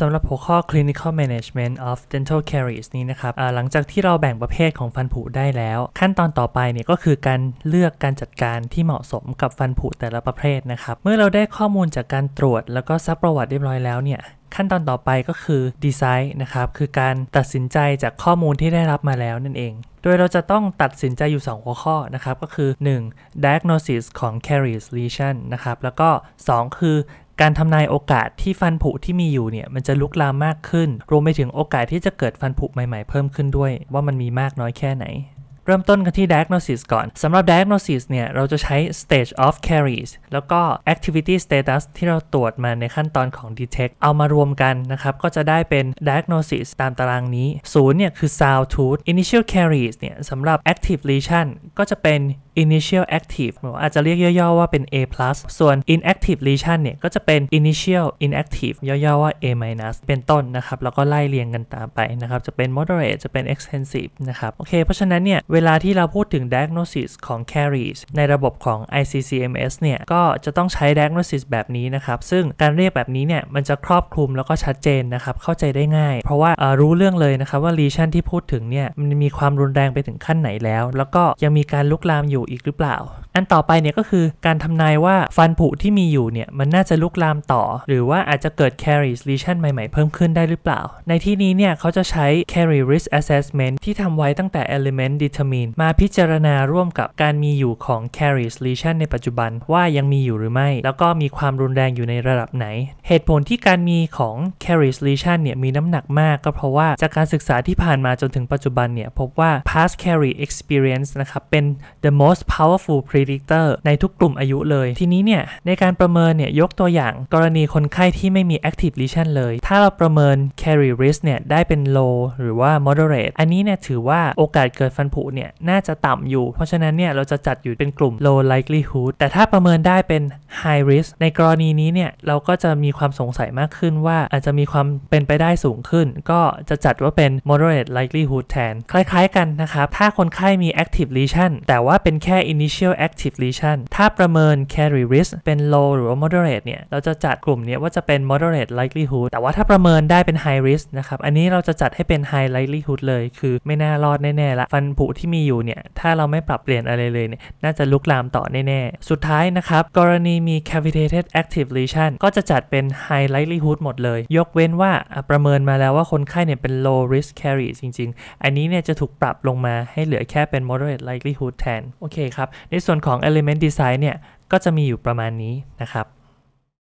สำหรับหัวข้อ clinical management of dental caries นี้นะครับหลังจากที่เราแบ่งประเภทของฟันผุได้แล้ว ขั้นตอนต่อไปเนี่ยก็คือการเลือกการจัดการที่เหมาะสมกับฟันผุแต่ละประเภทนะครับ เมื่อเราได้ข้อมูลจากการตรวจ แล้วก็ซักประวัติเรียบร้อยแล้วเนี่ย ขั้นตอนต่อไปก็คือดีไซน์นะครับ คือการตัดสินใจจากข้อมูลที่ได้รับมาแล้วนั่นเอง โดยเราจะต้องตัดสินใจอยู่ 2 หัวข้อนะครับ ก็คือ 1. diagnosis ของ caries lesion นะครับ แล้วก็ 2 คือการทำนายโอกาสที่ฟันผุที่มีอยู่เนี่ย มันจะลุกลามมากขึ้น รวมไปถึงโอกาสที่จะเกิดฟันผุใหม่ๆเพิ่มขึ้นด้วย ว่ามันมีมากน้อยแค่ไหนเริ่มต้นกันที่ diagnosis ก่อนสำหรับ diagnosis เนี่ยเราจะใช้ stage of c a r i e s แล้วก็ activity status ที่เราตรวจมาในขั้นตอนของ detect เอามารวมกันนะครับก็จะได้เป็น diagnosis ตามตารางนี้ ศูนย์เนี่ยคือ sound tooth initial c a r i e s เนี่ยสำหรับ active lesion ก็จะเป็น initial active หรืออาจจะเรียกย่อ ๆ ว่าเป็น A+ plus ส่วน inactive lesion เนี่ยก็จะเป็น initial inactive ย่อๆว่า A- minus เป็นต้นนะครับแล้วก็ไล่เรียงกันตามไปนะครับจะเป็น moderate จะเป็น extensive นะครับโอเค เพราะฉะนั้นเนี่ยเเวลาที่เราพูดถึง diagnosis ของ carries ในระบบของ ICCMS เนี่ยก็จะต้องใช้ diagnosis แบบนี้นะครับ ซึ่งการเรียกแบบนี้เนี่ย มันจะครอบคลุมแล้วก็ชัดเจนนะครับ เข้าใจได้ง่าย เพราะว่ารู้เรื่องเลยนะครับว่า lesion ที่พูดถึงเนี่ย มันมีความรุนแรงไปถึงขั้นไหนแล้ว แล้วก็ยังมีการลุกลามอยู่อีกหรือเปล่า อันต่อไปเนี่ยก็คือการทำนายว่าฟันผุที่มีอยู่เนี่ยมันน่าจะลุกลามต่อ หรือว่าอาจจะเกิด carries lesion ใหม่ๆเพิ่มขึ้นได้หรือเปล่าในที่นี้เนี่ยเขาจะใช้ carry risk assessment ที่ทำไว้ตั้งแต่ element d e t e r m i n a t i o มีนมาพิจารณาร่วมกับการมีอยู่ของ c a r r i e s lesion ในปัจจุบันว่ายังมีอยู่หรือไม่ แล้วก็มีความรุนแรงอยู่ในระดับไหน เหตุผลที่การมีของ c a r r i e s lesion เนี่ยมีน้ำหนักมากก็เพราะว่าจากการศึกษาที่ผ่านมาจนถึงปัจจุบันเนี่ยพบว่า past c a r r i e experience นะครับ เป็น the most powerful predictor ในทุกกลุ่มอายุเลย ทีนี้เนี่ย ในการประเมินเนี่ยยกตัวอย่างกรณีคนไข้ที่ไม่มี active lesion เลย ถ้าเราประเมิน c a r r e risk เนี่ยได้เป็น low หรือว่า moderate อันนี้เนี่ยถือว่าโอกาสเกิดฟันผุเนี่ย น่าจะต่ำอยู่ เพราะฉะนั้นเนี่ย เราจะจัดอยู่เป็นกลุ่ม low likelihood แต่ถ้าประเมินได้เป็น high risk ในกรณีนี้เนี่ยเราก็จะมีความสงสัยมากขึ้นว่าอาจจะมีความเป็นไปได้สูงขึ้นก็จะจัดว่าเป็น moderate likelihood แทนคล้าย ๆกันนะครับถ้าคนไข้มี active lesion แต่ว่าเป็นแค่ initial active lesion ถ้าประเมิน carry risk เป็น low หรือ moderate เนี่ยเราจะจัดกลุ่มนี้ว่าจะเป็น moderate likelihood แต่ว่าถ้าประเมินได้เป็น high risk นะครับอันนี้เราจะจัดให้เป็น high likelihood เลยคือไม่น่ารอดแน่ๆละฟันผุที่มีอยู่เนี่ยถ้าเราไม่ปรับเปลี่ยนอะไรเลยเนี่ยน่าจะลุกลามต่อแน่ๆสุดท้ายนะครับกรณีมี cavitated active lesion ก็จะจัดเป็น high likelihood หมดเลย ยกเว้นว่าประเมินมาแล้วว่าคนไข้เนี่ยเป็น low risk carry จริงๆ อันนี้เนี่ยจะถูกปรับลงมาให้เหลือแค่เป็น moderate likelihood แทน โอเคครับ ในส่วนของ element design เนี่ย ก็จะมีอยู่ประมาณนี้นะครับ